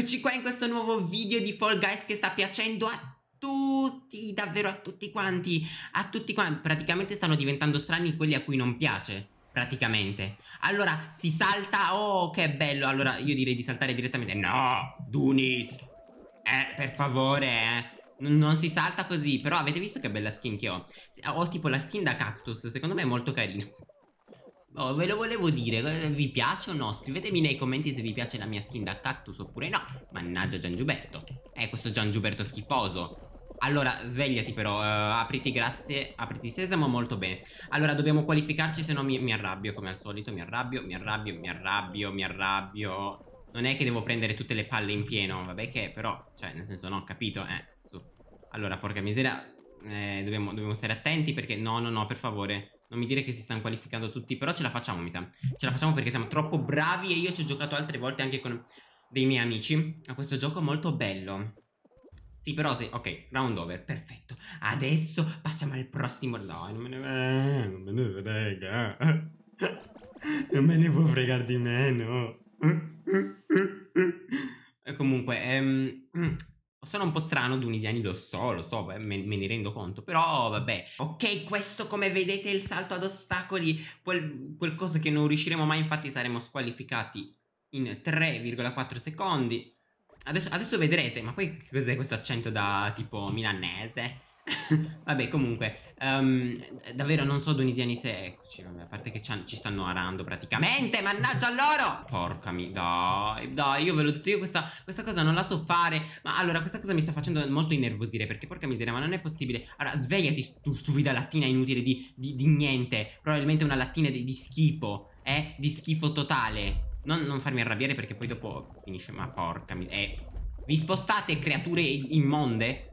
Eccoci qua in questo nuovo video di Fall Guys che sta piacendo a tutti, davvero a tutti quanti, a tutti quanti, praticamente stanno diventando strani quelli a cui non piace, praticamente. Allora, si salta, oh che bello, allora io direi di saltare direttamente, no, Dunis, eh, per favore, eh. Non si salta così, però avete visto che bella skin che ho? Ho tipo la skin da cactus, secondo me è molto carina. Oh, ve lo volevo dire, eh, vi piace o no? Scrivetemi nei commenti se vi piace la mia skin da cactus oppure no Mannaggia Giangiuberto Eh, questo Giangiuberto schifoso allora, svegliati però, uh, apriti grazie, apriti sesamo, molto bene Allora, dobbiamo qualificarci, se no mi, mi arrabbio come al solito Mi arrabbio, mi arrabbio, mi arrabbio, mi arrabbio Non è che devo prendere tutte le palle in pieno Vabbè che però, cioè, nel senso, no, capito, eh, su Allora, porca miseria eh, dobbiamo, dobbiamo stare attenti perché, no, no, no, per favore non mi dire che si stanno qualificando tutti, però ce la facciamo, mi sa. Ce la facciamo perché siamo troppo bravi e io ci ho giocato altre volte anche con dei miei amici a questo gioco molto bello. Sì, però sì, ok, round over, perfetto. Adesso passiamo al prossimo... No, non me ne frega, eh. non me ne frega. Non me ne può fregare di meno. Comunque, ehm, sono un po' strano dunisiani, lo so, lo so, me, me, ne rendo conto, però vabbè. Ok, questo come vedete il salto ad ostacoli, quel, quel cosa che non riusciremo mai, infatti saremo squalificati in 3,4 secondi. Adesso, adesso vedrete, ma poi cos'è questo accento da tipo milanese? Vabbè, comunque, um, davvero non so Donisiani se... Eccoci, vabbè, a parte che ci stanno arando praticamente, mannaggia loro! Porcami, dai, dai, io ve l'ho detto, io questa, questa, cosa non la so fare. Ma allora, questa cosa mi sta facendo molto innervosire, perché porca miseria, ma non è possibile. Allora, svegliati, tu stupida lattina inutile di, di, di niente. Probabilmente una lattina di, di schifo, eh? Di schifo totale. Non, non, farmi arrabbiare perché poi dopo finisce, ma porca miseria. Eh, vi spostate creature immonde?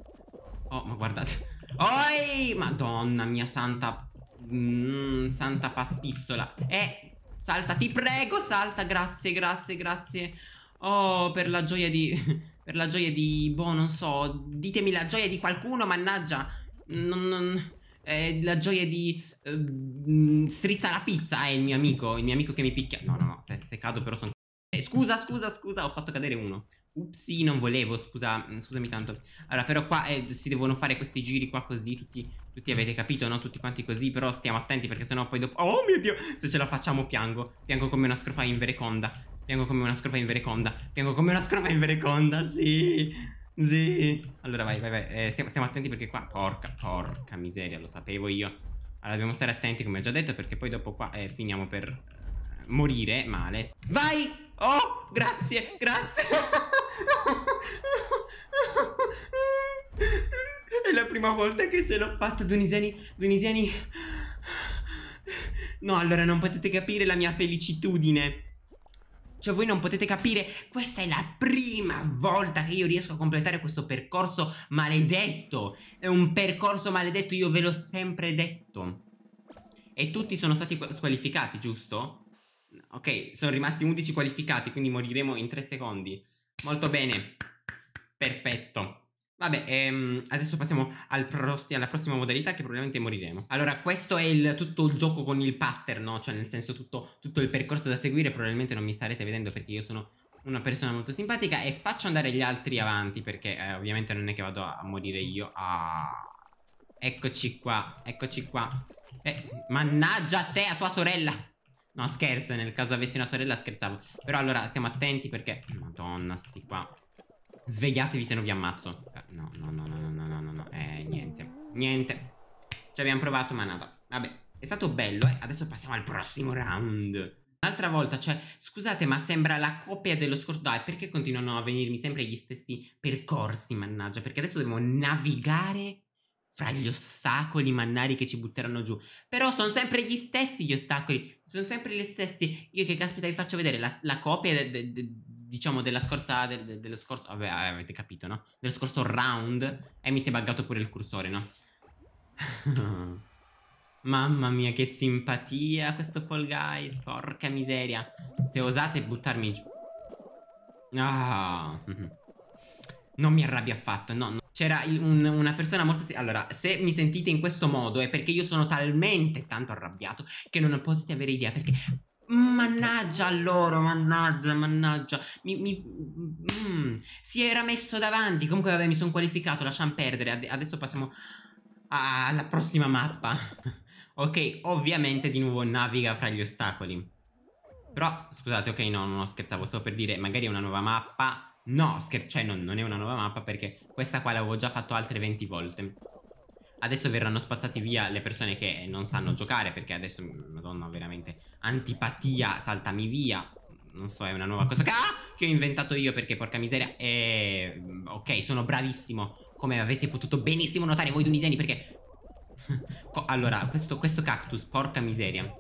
Oh, ma guardate. Oi, madonna mia santa... Mm, santa paspizzola. Eh, salta, ti prego, salta. Grazie, grazie, grazie. Oh, per la gioia di... Per la gioia di... Boh, non so. Ditemi la gioia di qualcuno, mannaggia. Non... non eh, la gioia di... Eh, mm, strizza la pizza, è eh, il mio amico. Il mio amico che mi picchia. No, no, no. Se, se cado però sono eh, scusa, scusa, scusa, ho fatto cadere uno. Upsi, non volevo, scusa, mm, scusami tanto. Allora, però qua eh, si devono fare questi giri qua così, tutti, tutti, avete capito, no? Tutti quanti così, però stiamo attenti perché sennò poi dopo... Oh mio Dio, se ce la facciamo piango. Piango come una scrofa in vereconda. Piango come una scrofa in vereconda. Piango come una scrofa in vereconda, sì. Sì. Allora vai, vai, vai. Eh, stiamo, stiamo, attenti perché qua... Porca, porca miseria, lo sapevo io. Allora, dobbiamo stare attenti come ho già detto perché poi dopo qua eh, finiamo per eh, morire male. Vai! Oh, grazie, grazie. È la prima volta che ce l'ho fatta, Dunisiani, Dunisiani. No, allora non potete capire la mia felicitudine. Cioè voi non potete capire, questa è la prima volta che io riesco a completare questo percorso maledetto. È un percorso maledetto, io ve l'ho sempre detto. E tutti sono stati squalificati, giusto? Ok, sono rimasti 11 qualificati, quindi moriremo in 3 secondi. Molto bene. Perfetto. Vabbè, ehm, adesso passiamo al alla prossima modalità che probabilmente moriremo. Allora, questo è il, tutto il gioco con il pattern, no? Cioè, nel senso, tutto, tutto il percorso da seguire. Probabilmente non mi starete vedendo perché io sono una persona molto simpatica e faccio andare gli altri avanti perché eh, ovviamente non è che vado a, a morire io. Ah, eccoci qua, eccoci qua. Eh, mannaggia a te, a tua sorella! No, scherzo, nel caso avessi una sorella scherzavo. Però allora stiamo attenti perché... Madonna, sti qua. Svegliatevi se non vi ammazzo. Eh, no, no, no, no, no, no, no, no. Eh, niente. Niente. Ci abbiamo provato, ma nada. Vabbè, è stato bello, eh. Adesso passiamo al prossimo round. Un'altra volta, cioè, scusate, ma sembra la copia dello scorso. Dai, perché continuano a venirmi sempre gli stessi percorsi, mannaggia? Perché adesso dobbiamo navigare fra gli ostacoli mannari che ci butteranno giù. Però sono sempre gli stessi gli ostacoli, sono sempre gli stessi. Io che caspita vi faccio vedere la, la copia de, de, de, diciamo della scorsa de, dello scorso vabbè, ah, avete capito, no? Dello scorso round e mi si è buggato pure il cursore, no? Mamma mia, che simpatia questo Fall Guys, porca miseria. Se osate buttarmi giù. Ah. Mm-hmm. Non mi arrabbia affatto, no, no c'era un, una persona molto... Allora, se mi sentite in questo modo è perché io sono talmente tanto arrabbiato che non potete avere idea perché... Mannaggia a loro, mannaggia, mannaggia. Mi, mi mm, si era messo davanti. Comunque, vabbè, mi sono qualificato, lasciamo perdere. Ad adesso passiamo alla prossima mappa. ok, ovviamente di nuovo naviga fra gli ostacoli. Però, scusate, ok, no, non scherzavo, sto per dire, magari è una nuova mappa No, scherzo, cioè non, non è una nuova mappa perché questa qua l'avevo già fatto altre 20 volte. Adesso verranno spazzati via le persone che non sanno giocare perché adesso, madonna, veramente, antipatia, saltami via. Non so, è una nuova cosa che, ah, che ho inventato io perché, porca miseria, eh, ok, sono bravissimo come avete potuto benissimo notare voi tunisiani perché... allora, questo, questo cactus, porca miseria.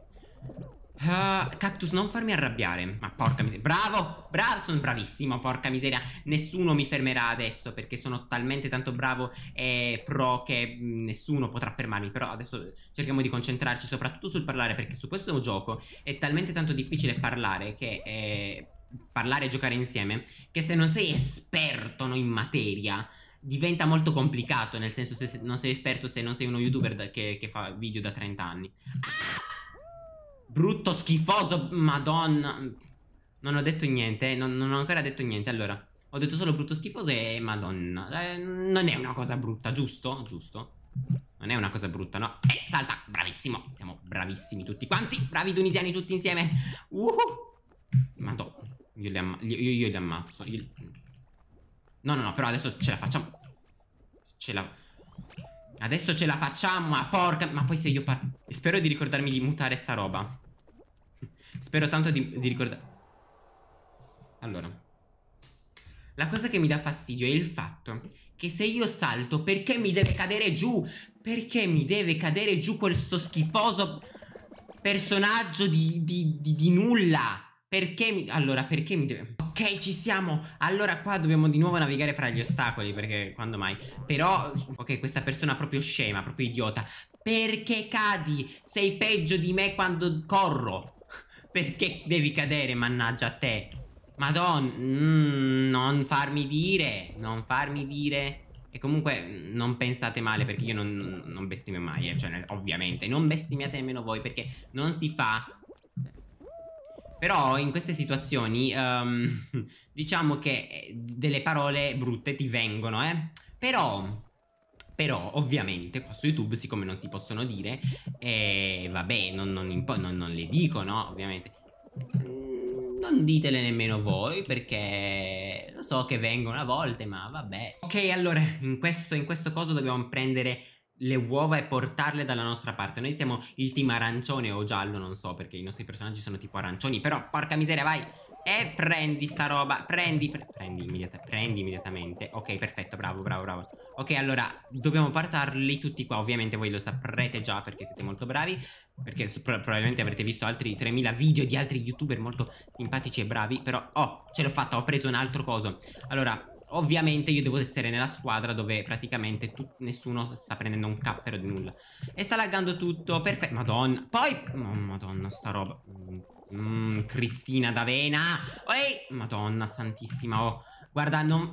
Ah, cactus, non farmi arrabbiare. Ma porca miseria. Bravo, bravo, sono bravissimo, porca miseria. Nessuno mi fermerà adesso perché sono talmente tanto bravo e pro che mm, nessuno potrà fermarmi. Però adesso cerchiamo di concentrarci soprattutto sul parlare perché su questo gioco è talmente tanto difficile parlare che... Eh, parlare e giocare insieme che se non sei esperto no, in materia diventa molto complicato nel senso se non sei esperto se non sei uno youtuber da, che, che fa video da 30 anni ah! Brutto, schifoso, madonna. Non ho detto niente, eh. non, non, ho ancora detto niente. Allora, ho detto solo brutto, schifoso e madonna. Eh, non è una cosa brutta, giusto? Giusto? Non è una cosa brutta, no? Eh, salta, bravissimo. Siamo bravissimi tutti quanti. Bravi tunisiani tutti insieme. Uh. -huh. Madonna. Io li, io, io li ammazzo. Io li... No, no, no, però adesso ce la facciamo. Ce la... Adesso ce la facciamo, ma porca... Ma poi se io parlo... Spero di ricordarmi di mutare sta roba. Spero tanto di, di ricordare... Allora. La cosa che mi dà fastidio è il fatto che se io salto, perché mi deve cadere giù? Perché mi deve cadere giù questo schifoso personaggio di, di, di, di nulla? Perché mi... Allora, perché mi deve... Ok, ci siamo. Allora qua dobbiamo di nuovo navigare fra gli ostacoli, perché quando mai? Però, ok, questa persona è proprio scema, proprio idiota. Perché cadi? Sei peggio di me quando corro. Perché devi cadere, mannaggia a te? Madonna, mm, non farmi dire, non farmi dire. E comunque non pensate male perché io non, non bestemmio mai, eh, cioè ovviamente non bestemmiate nemmeno voi perché non si fa però in queste situazioni um, diciamo che eh, delle parole brutte ti vengono, eh. Però però ovviamente qua su YouTube siccome non si possono dire eh, vabbè non, non, non, non, le dico no ovviamente mm, non ditele nemmeno voi perché lo so che vengono a volte ma vabbè ok allora in questo, in questo coso dobbiamo prendere le uova e portarle dalla nostra parte. Noi siamo il team arancione o giallo, non so, perché i nostri personaggi sono tipo arancioni. Però, porca miseria, vai! E prendi sta roba, prendi, pre prendi, immediata prendi immediatamente. Ok, perfetto, bravo, bravo, bravo. Ok, allora, dobbiamo portarli tutti qua. Ovviamente voi lo saprete già perché siete molto bravi. Perché pro probabilmente avrete visto altri 3000 video di altri youtuber molto simpatici e bravi. Però, oh, ce l'ho fatta, ho preso un altro coso. Allora, Ovviamente io devo essere nella squadra dove praticamente tu, nessuno sta prendendo un cappero di nulla. E sta laggando tutto, perfetto. Madonna. Poi... Oh, madonna, sta roba. Mm, Cristina d'Avena. Ehi, madonna santissima, oh. Guarda, non...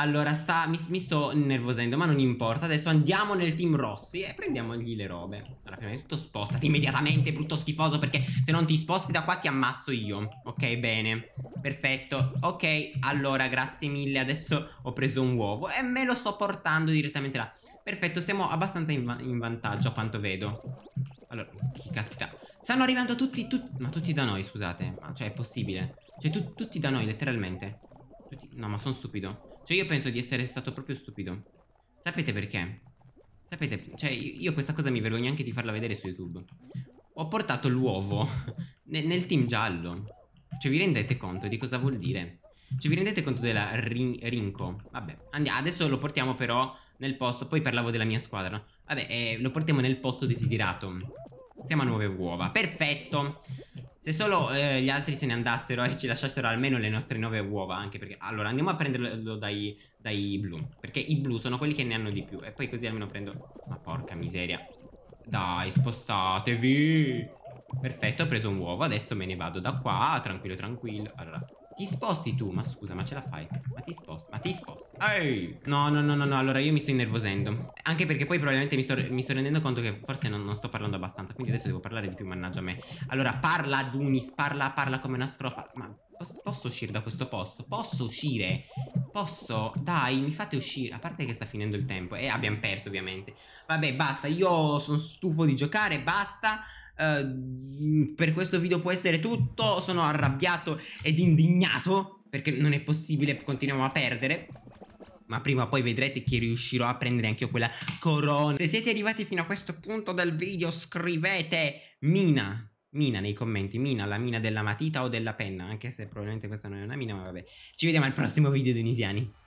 Allora, sta, mi, mi, sto nervosendo, ma non importa. Adesso andiamo nel team Rossi e prendiamogli le robe. Allora, prima di tutto spostati immediatamente, brutto schifoso, perché se non ti sposti da qua ti ammazzo io. Ok, bene. Perfetto. Ok, allora, grazie mille. Adesso ho preso un uovo e me lo sto portando direttamente là. Perfetto, siamo abbastanza in, in vantaggio a quanto vedo. Allora, chi caspita Stanno arrivando tutti, tutti Ma tutti da noi, scusate Ma cioè, è possibile Cioè, tu, tutti da noi, letteralmente tutti, No, ma sono stupido cioè io penso di essere stato proprio stupido Sapete perché? Sapete, cioè io questa cosa mi vergogno anche di farla vedere su YouTube Ho portato l'uovo Nel team giallo Cioè vi rendete conto di cosa vuol dire? Cioè vi rendete conto della rin Rinco? Vabbè, andiamo, adesso lo portiamo però nel posto Poi parlavo della mia squadra Vabbè, eh, lo portiamo nel posto desiderato Siamo a nuove uova, perfetto se solo eh, gli altri se ne andassero e ci lasciassero almeno le nostre nove uova, anche perché... Allora, andiamo a prenderlo dai, dai blu, perché i blu sono quelli che ne hanno di più. E poi così almeno prendo... Ma porca miseria. Dai, spostatevi! Perfetto, ho preso un uovo, adesso me ne vado da qua, tranquillo, tranquillo. Allora, ti sposti tu? Ma scusa, ma ce la fai? Ma ti sposti? Ma ti sposti? Ehi! No, no, no, no, no, allora io mi sto innervosendo. Anche perché poi probabilmente mi sto, mi sto rendendo conto che forse non, non, sto parlando abbastanza. Quindi adesso devo parlare di più, mannaggia me. Allora, parla Dunis, parla, parla come una strofa. Ma posso, posso uscire da questo posto? Posso uscire? Posso? Dai, mi fate uscire. A parte che sta finendo il tempo. E eh, abbiamo perso, ovviamente. Vabbè, basta. Io sono stufo di giocare, basta. Uh, per questo video può essere tutto. Sono arrabbiato ed indignato perché non è possibile, continuiamo a perdere ma prima o poi vedrete che riuscirò a prendere anche io quella corona. Se siete arrivati fino a questo punto del video scrivete Mina. Mina nei commenti, Mina, la mina della matita o della penna, anche se probabilmente questa non è una mina, ma vabbè. Ci vediamo al prossimo video, Denisiani.